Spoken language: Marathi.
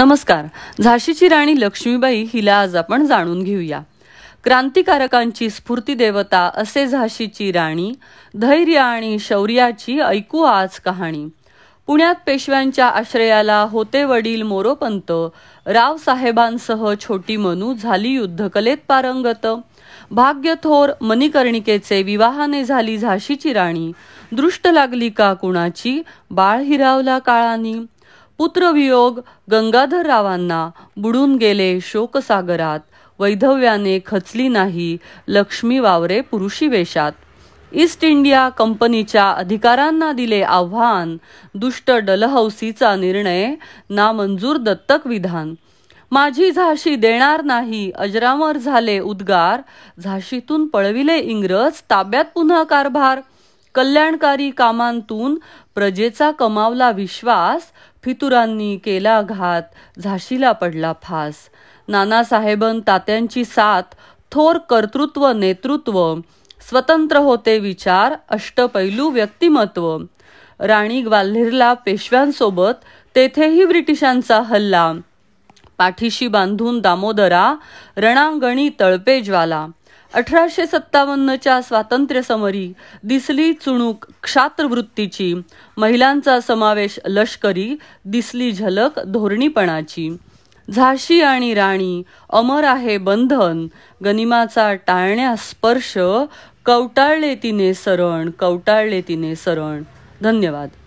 नमस्कार झाशीची राणी लक्ष्मीबाई हिला आज आपण जाणून घेऊया क्रांतिकारकांची स्फूर्ती देवता असे झाशीची राणी धैर्य आणि शौर्याची ऐकू आज कहाणी पुण्यात पेशव्यांच्या आश्रयाला होते वडील मोरोपंत रावसाहेबांसह छोटी मनू झाली युद्धकलेत पारंगत भाग्यथोर मणिकर्णिकेचे विवाहाने झाली झाशीची राणी दृष्ट लागली का कुणाची बाळ हिरावला काळानी पुत्रवियोग गंगाधररावांना बुडून गेले शोकसागरात वैधव्याने खचली नाही लक्ष्मी वावरे पुरुषी वेशात ईस्ट इंडिया कंपनीच्या अधिकारांना दिले आव्हान दुष्ट डलहौसीचा निर्णय नामंजूर दत्तक विधान माझी झाशी देणार नाही अजरामर झाले उद्गार झाशीतून पळविले इंग्रज ताब्यात पुन्हा कारभार कल्याणकारी कामांतून प्रजेचा कमावला विश्वास फितुरांनी केला घात झाशीला पडला फास नानासाहेबन तात्यांची साथ थोर कर्तृत्व नेतृत्व स्वतंत्र होते विचार अष्टपैलू व्यक्तिमत्व राणी ग्वाल्हेरला पेशव्यांसोबत तेथेही ब्रिटिशांचा हल्ला पाठीशी बांधून दामोदरा रणांगणी तळपे ज्वाला अठराशे सत्तावन्नच्या समरी दिसली चुणूक क्षात्रवृत्तीची महिलांचा समावेश लष्करी दिसली झलक धोरणीपणाची झाशी आणि राणी अमर आहे बंधन गनिमाचा टाळण्या स्पर्श कवटाळले तिने सरण कवटाळले तिने सरण धन्यवाद